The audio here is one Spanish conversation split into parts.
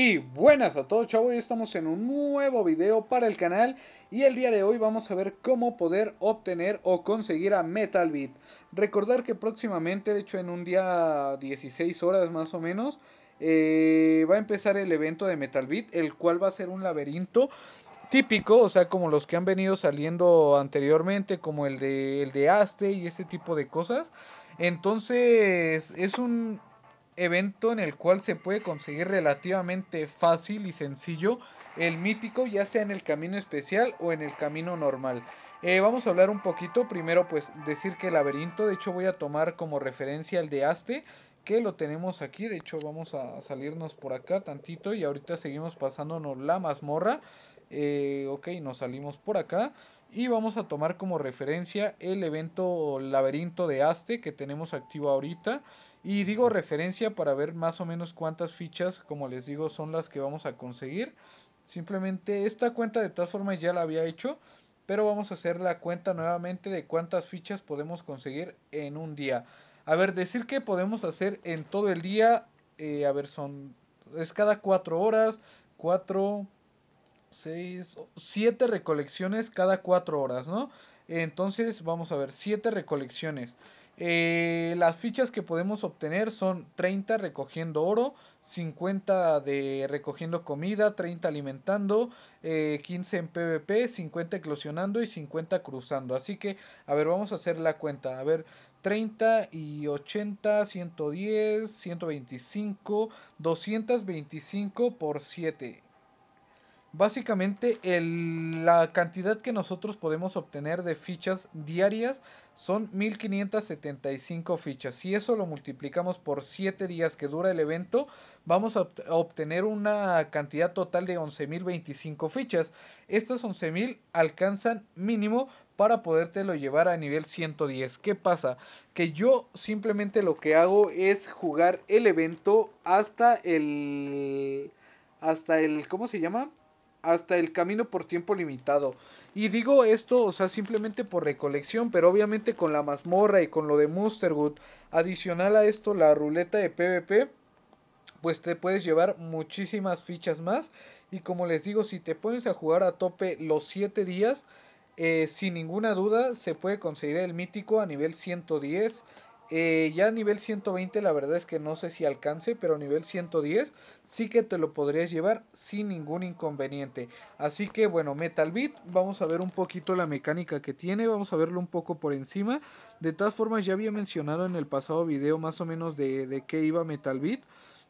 Y buenas a todos chavos, hoy estamos en un nuevo video para el canal y el día de hoy vamos a ver cómo poder obtener o conseguir a Metal Beat. Recordar que próximamente, de hecho en un día 16 horas más o menos, eh, va a empezar el evento de Metal Beat, el cual va a ser un laberinto típico, o sea como los que han venido saliendo anteriormente, como el de, el de Aste y este tipo de cosas. Entonces es un, evento en el cual se puede conseguir relativamente fácil y sencillo el mítico, ya sea en el camino especial o en el camino normal. Eh, vamos a hablar un poquito, primero pues decir que el laberinto, de hecho voy a tomar como referencia el de Aste, que lo tenemos aquí, de hecho vamos a salirnos por acá tantito y ahorita seguimos pasándonos la mazmorra. Eh, ok, nos salimos por acá. Y vamos a tomar como referencia el evento laberinto de Aste que tenemos activo ahorita. Y digo referencia para ver más o menos cuántas fichas, como les digo, son las que vamos a conseguir. Simplemente esta cuenta de todas formas ya la había hecho, pero vamos a hacer la cuenta nuevamente de cuántas fichas podemos conseguir en un día. A ver, decir que podemos hacer en todo el día, eh, a ver, son, es cada cuatro horas, 4, seis siete recolecciones cada cuatro horas, ¿no? Entonces vamos a ver, siete recolecciones. Eh, las fichas que podemos obtener son 30 recogiendo oro, 50 de recogiendo comida, 30 alimentando, 15 eh, en PvP, 50 eclosionando y 50 cruzando. Así que, a ver, vamos a hacer la cuenta. A ver, 30 y 80, 110, 125, 225 por 7. Básicamente la cantidad que nosotros podemos obtener de fichas diarias son 1575 fichas. Si eso lo multiplicamos por 7 días que dura el evento, vamos a obtener una cantidad total de 11025 fichas. Estas 11000 alcanzan mínimo para podértelo llevar a nivel 110. ¿Qué pasa? Que yo simplemente lo que hago es jugar el evento hasta el hasta el ¿cómo se llama? hasta el camino por tiempo limitado. Y digo esto, o sea, simplemente por recolección, pero obviamente con la mazmorra y con lo de Musterwood, adicional a esto la ruleta de PvP, pues te puedes llevar muchísimas fichas más. Y como les digo, si te pones a jugar a tope los 7 días, eh, sin ninguna duda se puede conseguir el mítico a nivel 110 eh, ya a nivel 120 la verdad es que no sé si alcance, pero a nivel 110 sí que te lo podrías llevar sin ningún inconveniente. Así que bueno, Metal Beat, vamos a ver un poquito la mecánica que tiene, vamos a verlo un poco por encima. De todas formas ya había mencionado en el pasado video más o menos de, de qué iba Metal Beat.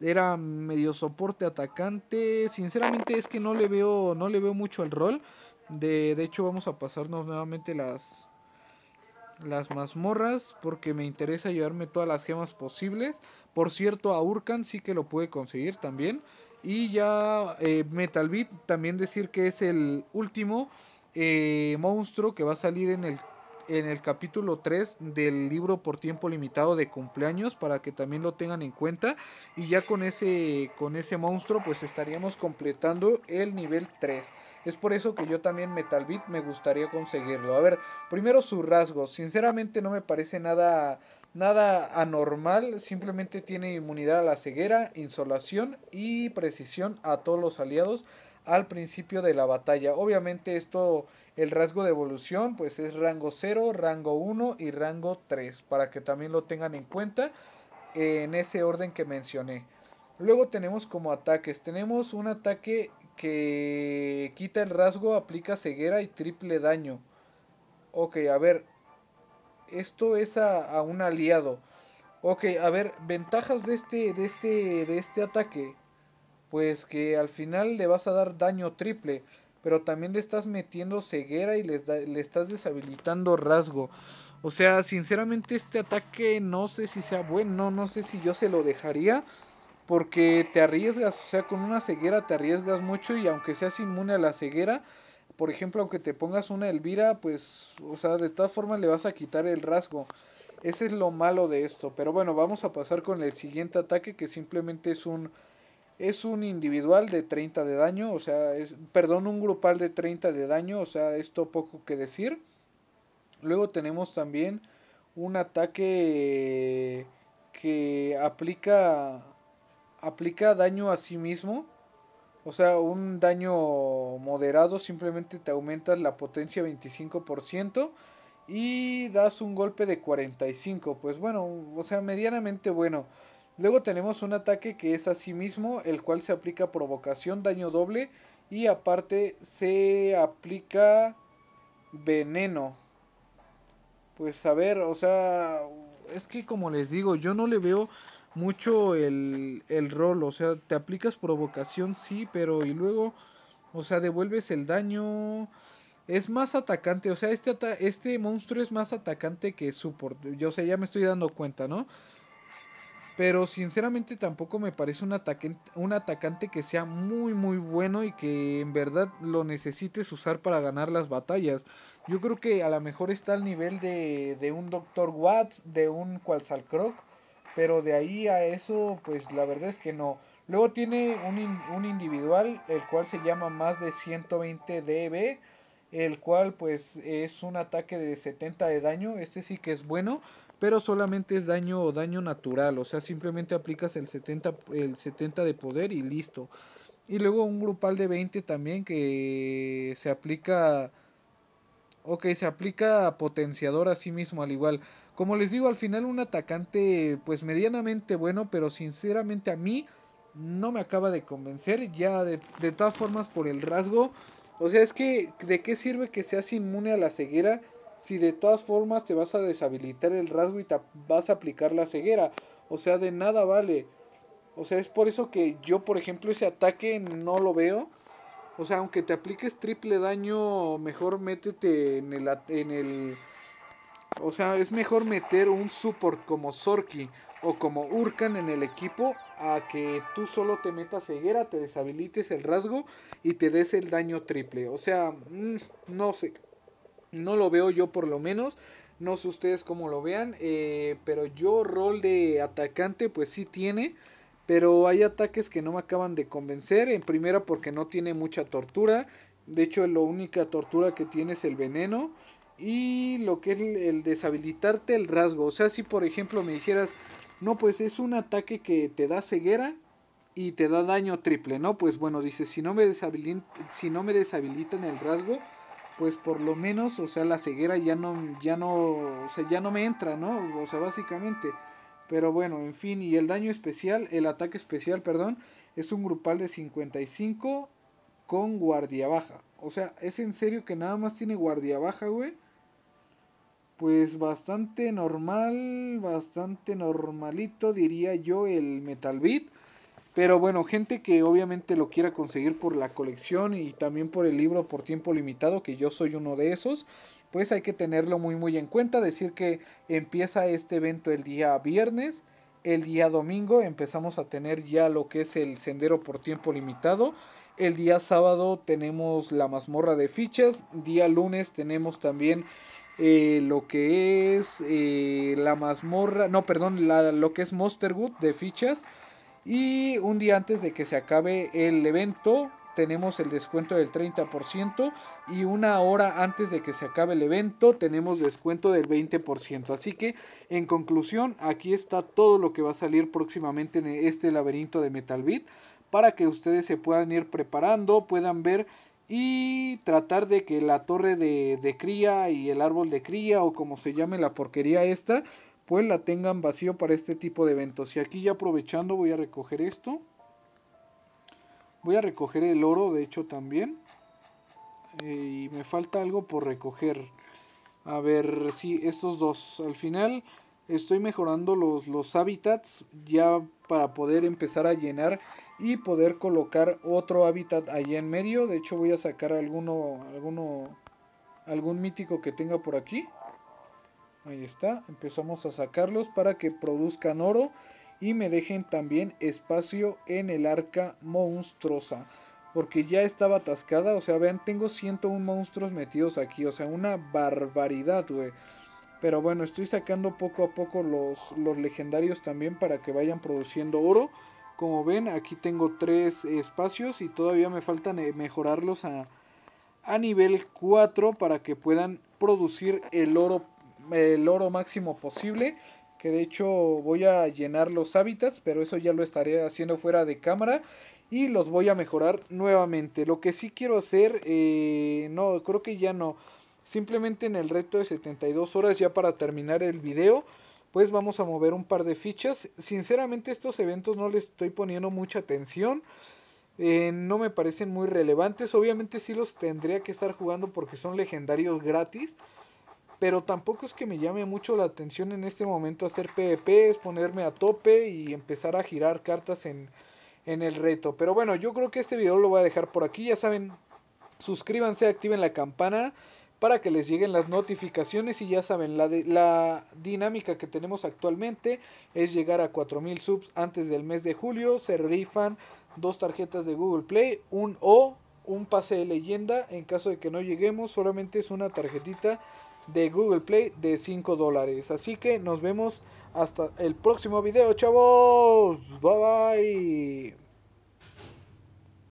Era medio soporte atacante, sinceramente es que no le veo, no le veo mucho el rol. de hecho vamos a pasarnos nuevamente las, las mazmorras porque me interesa llevarme todas las gemas posibles. Por cierto, a Urkan sí que lo puede conseguir también. Y ya eh, Metal Beat, también decir que es el último eh, monstruo que va a salir en el en el capítulo 3 del libro por tiempo limitado de cumpleaños para que también lo tengan en cuenta y ya con ese con ese monstruo pues estaríamos completando el nivel 3 es por eso que yo también Metal Beat me gustaría conseguirlo a ver primero sus rasgos sinceramente no me parece nada nada anormal simplemente tiene inmunidad a la ceguera insolación y precisión a todos los aliados al principio de la batalla. Obviamente esto, el rasgo de evolución, pues es rango 0, rango 1 y rango 3, para que también lo tengan en cuenta en ese orden que mencioné. Luego tenemos como ataques, tenemos un ataque que quita el rasgo, aplica ceguera y triple daño. Ok, a ver, esto es a, a un aliado. Ok, a ver, ventajas de este, de este, de este ataque pues que al final le vas a dar daño triple, pero también le estás metiendo ceguera y le estás deshabilitando rasgo. O sea, sinceramente este ataque no sé si sea bueno, no sé si yo se lo dejaría. Porque te arriesgas, o sea, con una ceguera te arriesgas mucho y aunque seas inmune a la ceguera, por ejemplo, aunque te pongas una Elvira, pues, o sea, de todas formas le vas a quitar el rasgo. Ese es lo malo de esto. Pero bueno, vamos a pasar con el siguiente ataque que simplemente es un es un individual de 30 de daño, o sea, es, perdón, un grupal de 30 de daño, o sea, esto poco que decir. Luego tenemos también un ataque que aplica aplica daño a sí mismo. O sea, un daño moderado, simplemente te aumentas la potencia 25% y das un golpe de 45. Pues bueno, o sea, medianamente bueno. Luego tenemos un ataque que es mismo el cual se aplica provocación, daño doble y aparte se aplica veneno. Pues a ver, o sea, es que como les digo, yo no le veo mucho el, el rol, o sea, te aplicas provocación, sí, pero y luego, o sea, devuelves el daño. Es más atacante, o sea, este, este monstruo es más atacante que support. Yo, o sea, ya me estoy dando cuenta, ¿no? Pero sinceramente tampoco me parece un, ataque, un atacante que sea muy muy bueno y que en verdad lo necesites usar para ganar las batallas. Yo creo que a lo mejor está al nivel de, un Dr. Watts, de un Qualsalcroc. pero de ahí a eso pues la verdad es que no. Luego tiene un, un individual el cual se llama más de 120 DB, el cual pues es un ataque de 70 de daño, este sí que es bueno, pero solamente es daño o daño natural, o sea, simplemente aplicas el 70, el de poder y listo. Y luego un grupal de 20 también que se aplica... Ok, se aplica a potenciador a sí mismo al igual. Como les digo, al final un atacante pues medianamente bueno, pero sinceramente a mí no me acaba de convencer. Ya de, de todas formas por el rasgo. O sea, es que de qué sirve que seas inmune a la ceguera si de todas formas te vas a deshabilitar el rasgo y te vas a aplicar la ceguera. O sea, de nada vale. O sea, es por eso que yo, por ejemplo, ese ataque no lo veo. O sea, aunque te apliques triple daño, mejor métete en el... En o sea, es mejor meter un support como Sorki o como Urkan en el equipo a que tú solo te metas ceguera, te deshabilites el rasgo y te des el daño triple. O sea, mm, no sé. No lo veo yo por lo menos. No sé ustedes cómo lo vean. Eh, pero yo rol de atacante pues sí tiene. Pero hay ataques que no me acaban de convencer. En primera porque no tiene mucha tortura. De hecho la única tortura que tiene es el veneno. Y lo que es el, deshabilitarte el rasgo. O sea, si por ejemplo me dijeras, no, pues es un ataque que te da ceguera y te da daño triple, ¿no? Pues bueno, dice, si no me, si no me deshabilitan el rasgo, pues por lo menos, o sea, la ceguera ya no, ya no, o sea, ya no me entra, ¿no? O sea, básicamente. Pero bueno, en fin, y el daño especial, el ataque especial, perdón, es un grupal de 55 con guardia baja. O sea, es en serio que nada más tiene guardia baja, güey. Pues bastante normal, bastante normalito, diría yo, el Metal Beat. Pero bueno, gente que obviamente lo quiera conseguir por la colección y también por el libro por tiempo limitado, que yo soy uno de esos, pues hay que tenerlo muy muy en cuenta. Decir que empieza este evento el día viernes, el día domingo empezamos a tener ya lo que es el sendero por tiempo limitado. El día sábado tenemos la mazmorra de fichas. Día lunes tenemos también eh, lo que es eh, la mazmorra. No, perdón, la, lo que es Monsterwood de fichas. Y un día antes de que se acabe el evento, tenemos el descuento del 30% y una hora antes de que se acabe el evento tenemos descuento del 20%. Así que en conclusión, aquí está todo lo que va a salir próximamente en este laberinto de MetalBit para que ustedes se puedan ir preparando, puedan ver y tratar de que la torre de, de cría y el árbol de cría o como se llame la porquería esta la tengan vacío para este tipo de eventos. Y aquí ya aprovechando voy a recoger esto. Voy a recoger el oro, de hecho, también. Eh, y me falta algo por recoger. A ver, si estos dos. Al final estoy mejorando los, los hábitats ya para poder empezar a llenar y poder colocar otro hábitat allá en medio. De hecho voy a sacar alguno, alguno, algún mítico que tenga por aquí. Ahí está, empezamos a sacarlos para que produzcan oro y me dejen también espacio en el arca monstruosa. Porque ya estaba atascada, o sea, vean, tengo 101 monstruos metidos aquí, o sea, una barbaridad, güey. Pero bueno, estoy sacando poco a poco los, los, legendarios también para que vayan produciendo oro. Como ven, aquí tengo tres espacios y todavía me faltan eh, mejorarlos a, a nivel 4 para que puedan producir el oro el oro máximo posible. Que de hecho voy a llenar los hábitats, pero eso ya lo estaré haciendo fuera de cámara. Y los voy a mejorar nuevamente. Lo que sí quiero hacer, eh, no, creo que ya no. Simplemente en el reto de 72 horas ya para terminar el video pues vamos a mover un par de fichas. Sinceramente estos eventos no les estoy poniendo mucha atención. Eh, no me parecen muy relevantes. Obviamente si los tendría que estar jugando porque son legendarios gratis pero tampoco es que me llame mucho la atención en este momento hacer PvP, es ponerme a tope y empezar a girar cartas en, el reto. Pero bueno, yo creo que este video lo voy a dejar por aquí, ya saben, suscríbanse, activen la campana para que les lleguen las notificaciones y ya saben, la, la dinámica que tenemos actualmente es llegar a 4000 subs antes del mes de julio, se rifan dos tarjetas de Google Play, un O, un pase de leyenda, en caso de que no lleguemos solamente es una tarjetita de Google Play de 5 dólares. Así que nos vemos hasta el próximo video, chavos. Bye bye.